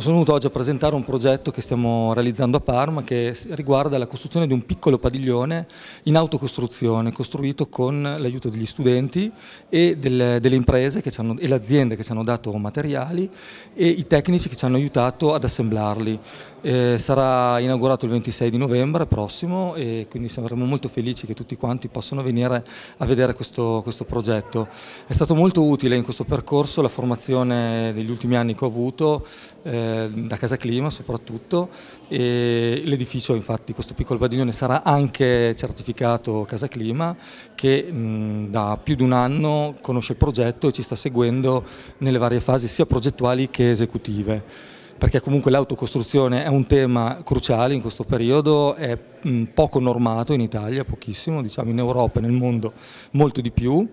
Sono venuto oggi a presentare un progetto che stiamo realizzando a Parma che riguarda la costruzione di un piccolo padiglione in autocostruzione costruito con l'aiuto degli studenti e delle, delle imprese hanno, e le aziende che ci hanno dato materiali e i tecnici che ci hanno aiutato ad assemblarli. Eh, sarà inaugurato il 26 di novembre prossimo e quindi saremo molto felici che tutti quanti possano venire a vedere questo, questo progetto. È stato molto utile in questo percorso la formazione degli ultimi anni che ho avuto. Eh, da ehm, Casa Clima soprattutto e l'edificio infatti, questo piccolo padiglione sarà anche certificato Casa Clima che mh, da più di un anno conosce il progetto e ci sta seguendo nelle varie fasi sia progettuali che esecutive perché comunque l'autocostruzione è un tema cruciale in questo periodo, è poco normato in Italia, pochissimo, diciamo in Europa e nel mondo molto di più